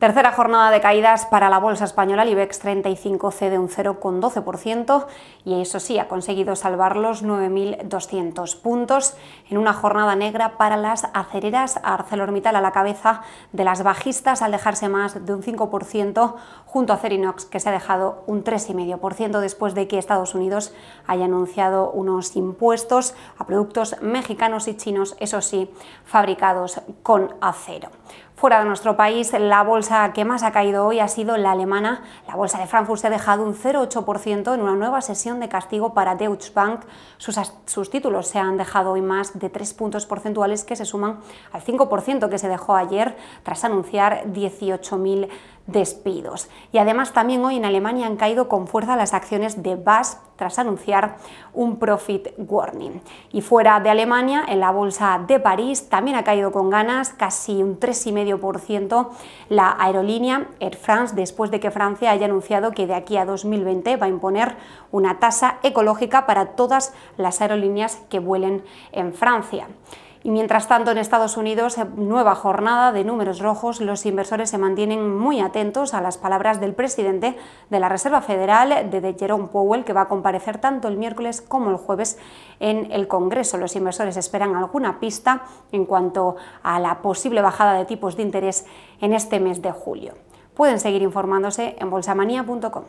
Tercera jornada de caídas para la bolsa española, el IBEX 35 cede un 0,12% y eso sí, ha conseguido salvar los 9.200 puntos en una jornada negra para las acereras ArcelorMittal a la cabeza de las bajistas al dejarse más de un 5% junto a Cerinox que se ha dejado un 3,5% después de que Estados Unidos haya anunciado unos impuestos a productos mexicanos y chinos, eso sí, fabricados con acero. Fuera de nuestro país, la bolsa que más ha caído hoy ha sido la alemana. La bolsa de Frankfurt se ha dejado un 0,8% en una nueva sesión de castigo para Deutsche Bank. Sus, títulos se han dejado hoy más de 3 puntos porcentuales que se suman al 5% que se dejó ayer tras anunciar 18.000 despidos. Y además también hoy en Alemania han caído con fuerza las acciones de BAS tras anunciar un profit warning. Y fuera de Alemania, en la bolsa de París también ha caído con ganas casi un 3,5% la aerolínea Air France después de que Francia haya anunciado que de aquí a 2020 va a imponer una tasa ecológica para todas las aerolíneas que vuelen en Francia. Y mientras tanto, en Estados Unidos, nueva jornada de números rojos, los inversores se mantienen muy atentos a las palabras del presidente de la Reserva Federal, de Jerome Powell, que va a comparecer tanto el miércoles como el jueves en el Congreso. Los inversores esperan alguna pista en cuanto a la posible bajada de tipos de interés en este mes de julio. Pueden seguir informándose en bolsamanía.com.